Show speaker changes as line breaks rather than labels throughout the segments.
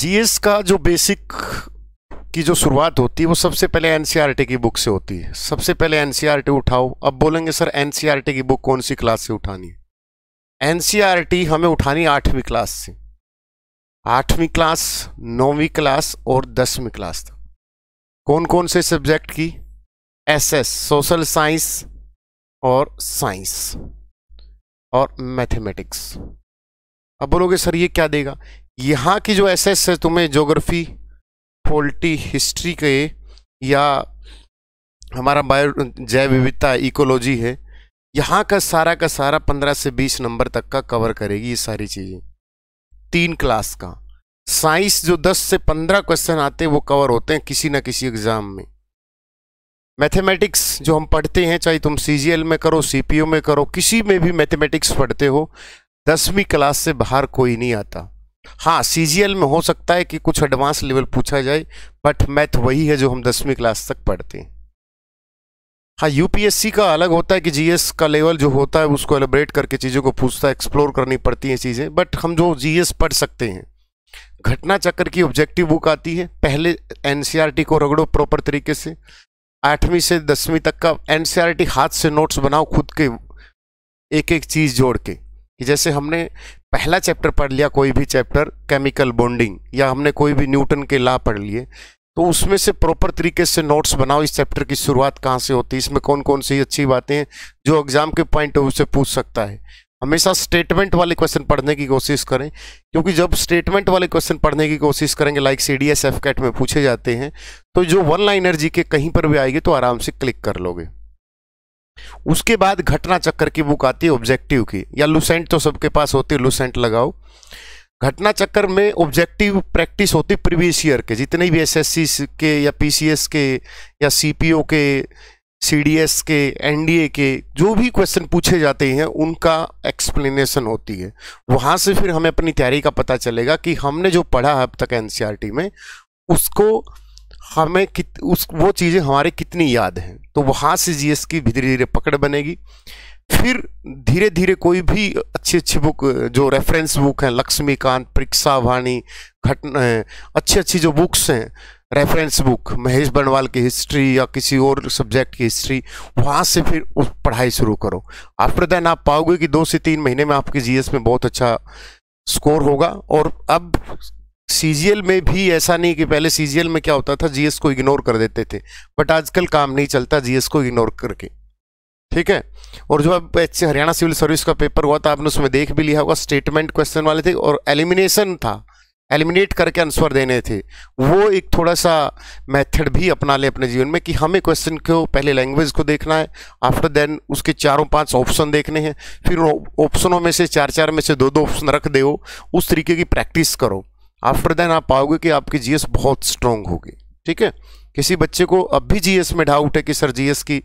GS का जो basic की जो शुरुआत होती है वो सबसे पहले एनसीईआरटी e की बुक से होती है सबसे पहले एनसीईआरटी e उठाओ अब बोलेंगे सर एनसीईआरटी e की बुक कौन सी क्लास से उठानी है एनसीईआरटी हमें उठानी आठवीं क्लास से आठवीं क्लास नौवीं क्लास और दसवीं क्लास तक कौन कौन से सब्जेक्ट की एसएस सोशल साइंस और साइंस और मैथमेटिक्स अब बोलोगे सर ये क्या देगा यहाँ की जो एस एस है तुम्हें जोग्राफी पोल्ट्री हिस्ट्री के या हमारा बायो जैव विविधता इकोलॉजी है यहाँ का सारा का सारा पंद्रह से बीस नंबर तक का कवर करेगी ये सारी चीज़ें तीन क्लास का साइंस जो दस से पंद्रह क्वेश्चन आते हैं वो कवर होते हैं किसी ना किसी एग्ज़ाम में मैथमेटिक्स जो हम पढ़ते हैं चाहे तुम सी में करो सी में करो किसी में भी मैथमेटिक्स पढ़ते हो दसवीं क्लास से बाहर कोई नहीं आता हाँ सी में हो सकता है कि कुछ एडवांस लेवल पूछा जाए बट मैथ वही है जो हम दसवीं क्लास तक पढ़ते हैं हाँ यूपीएससी का अलग होता है कि जीएस का लेवल जो होता है उसको एलिब्रेट करके चीज़ों को पूछता है एक्सप्लोर करनी पड़ती हैं चीज़ें बट हम जो जीएस पढ़ सकते हैं घटना चक्र की ऑब्जेक्टिव बुक आती है पहले एनसीईआरटी e को रगड़ो प्रॉपर तरीके से आठवीं से दसवीं तक का एन e हाथ से नोट्स बनाओ खुद के एक एक चीज़ जोड़ के कि जैसे हमने पहला चैप्टर पढ़ लिया कोई भी चैप्टर केमिकल बॉन्डिंग या हमने कोई भी न्यूटन के ला पढ़ लिए तो उसमें से प्रॉपर तरीके से नोट्स बनाओ इस चैप्टर की शुरुआत कहाँ से होती है इसमें कौन कौन सी अच्छी बातें हैं जो एग्जाम के पॉइंट ऑफ व्यू से पूछ सकता है हमेशा स्टेटमेंट वाले क्वेश्चन पढ़ने की कोशिश करें क्योंकि जब स्टेटमेंट वाले क्वेश्चन पढ़ने की कोशिश करेंगे like C D S F CAT में पूछे जाते हैं तो जो वन लाइनर जी के कहीं पर भी आएगी तो आराम से क्लिक कर लोगे उसके बाद घटना चक्कर की बुक आती है ऑब्जेक्टिव की या लुसेंट तो सबके पास होती है लुसेंट लगाओ घटना चक्कर में ऑब्जेक्टिव प्रैक्टिस होती प्रीवियस ईयर के जितने भी एसएससी के या पीसीएस के या सीपीओ के सीडीएस के एनडीए के जो भी क्वेश्चन पूछे जाते हैं उनका एक्सप्लेनेशन होती है वहाँ से फिर हमें अपनी तैयारी का पता चलेगा कि हमने जो पढ़ा है अब तक एनसीईआरटी e में उसको हमें कित उस वो चीज़ें हमारे कितनी याद हैं तो वहाँ से एस की धीरे धीरे पकड़ बनेगी फिर धीरे धीरे कोई भी अच्छी अच्छी बुक जो रेफरेंस बुक हैं लक्ष्मीकांत परीक्षा वाणी घटना अच्छी अच्छी जो बुक्स हैं रेफरेंस बुक महेश बनवाल की हिस्ट्री या किसी और सब्जेक्ट की हिस्ट्री वहाँ से फिर उस पढ़ाई शुरू करो आफ्टर देन आप पाओगे कि दो से तीन महीने में आपके जीएस में बहुत अच्छा स्कोर होगा और अब सीजीएल में भी ऐसा नहीं कि पहले सीजीएल में क्या होता था जीएस को इग्नोर कर देते थे बट आजकल काम नहीं चलता जीएस को इग्नोर करके ठीक है और जो अब एच हरियाणा सिविल सर्विस का पेपर हुआ था आपने उसमें देख भी लिया होगा स्टेटमेंट क्वेश्चन वाले थे और एलिमिनेशन था एलिमिनेट करके आंसर देने थे वो एक थोड़ा सा मेथड भी अपना ले अपने जीवन में कि हमें क्वेश्चन को पहले लैंग्वेज को देखना है आफ्टर देन उसके चारों पांच ऑप्शन देखने हैं फिर ऑप्शनों में से चार चार में से दो दो ऑप्शन रख दो उस तरीके की प्रैक्टिस करो आफ्टर देन आप पाओगे कि आपकी जीएस बहुत स्ट्रांग होगी ठीक है किसी बच्चे को अब भी जीएस में डाउट है कि सर जीएस की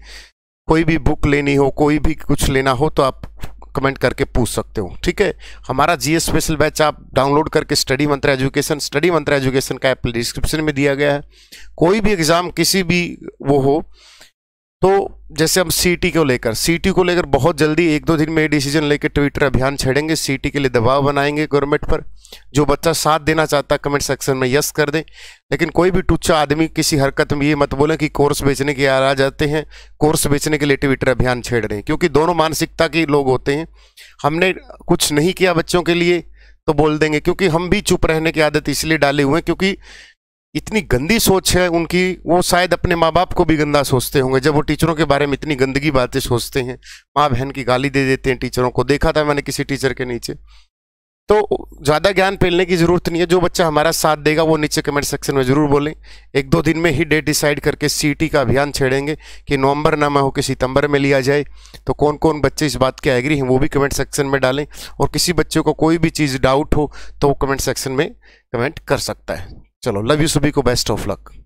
कोई भी बुक लेनी हो कोई भी कुछ लेना हो तो आप कमेंट करके पूछ सकते हो ठीक है हमारा जीएस स्पेशल बैच आप डाउनलोड करके study Mantra education study Mantra education का ऐप डिस्क्रिप्शन में दिया गया है कोई भी एग्ज़ाम किसी भी वो हो तो जैसे हम सीटी को लेकर सीटी को लेकर बहुत जल्दी एक दो दिन में डिसीजन लेकर ट्विटर अभियान छेड़ेंगे सीटी के लिए दबाव बनाएंगे गवर्नमेंट पर जो बच्चा साथ देना चाहता कमेंट सेक्शन में यस कर दें लेकिन कोई भी टुच्चा आदमी किसी हरकत में ये मत बोलें कि कोर्स बेचने के आ जाते हैं कोर्स बेचने के लिए ट्विटर अभियान छेड़ रहे हैं क्योंकि दोनों मानसिकता के लोग होते हैं हमने कुछ नहीं किया बच्चों के लिए तो बोल देंगे क्योंकि हम भी चुप रहने की आदत इसलिए डाले हुए हैं क्योंकि इतनी गंदी सोच है उनकी वो शायद अपने माँ बाप को भी गंदा सोचते होंगे जब वो टीचरों के बारे में इतनी गंदगी बातें सोचते हैं माँ बहन की गाली दे देते हैं टीचरों को देखा था मैंने किसी टीचर के नीचे तो ज़्यादा ज्ञान फैलने की ज़रूरत नहीं है जो बच्चा हमारा साथ देगा वो नीचे कमेंट सेक्शन में ज़रूर बोलें एक दो दिन में ही डेट डिसाइड करके सी का अभियान छेड़ेंगे कि नवंबर ना में हो कि सितंबर में लिया जाए तो कौन कौन बच्चे इस बात के एग्री हैं वो भी कमेंट सेक्शन में डालें और किसी बच्चे को कोई भी चीज़ डाउट हो तो वो कमेंट सेक्शन में कमेंट कर सकता है चलो लव यू सभी को बेस्ट ऑफ लक